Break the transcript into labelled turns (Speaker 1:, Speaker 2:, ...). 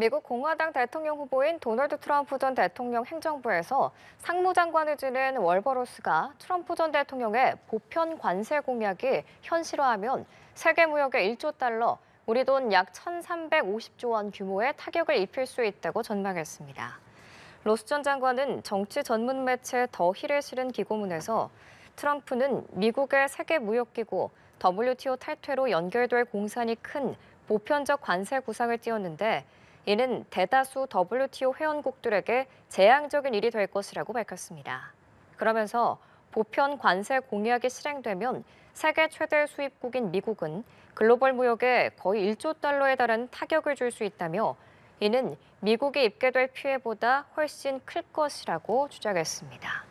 Speaker 1: 미국 공화당 대통령 후보인 도널드 트럼프 전 대통령 행정부에서 상무장관을 지낸 월버로스가 트럼프 전 대통령의 보편 관세 공약이 현실화하면 세계 무역에 1조 달러, 우리 돈 약 1,350조 원 규모의 타격을 입힐 수 있다고 전망했습니다. 로스 전 장관은 정치 전문 매체 더 힐에 실은 기고문에서 트럼프는 미국의 세계 무역기구 WTO 탈퇴로 연결될 공산이 큰 보편적 관세 구상을 띄웠는데 이는 대다수 WTO 회원국들에게 재앙적인 일이 될 것이라고 밝혔습니다. 그러면서 보편 관세 공약이 실행되면 세계 최대 수입국인 미국은 글로벌 무역에 거의 1조 달러에 달하는 타격을 줄 수 있다며 이는 미국이 입게 될 피해보다 훨씬 클 것이라고 주장했습니다.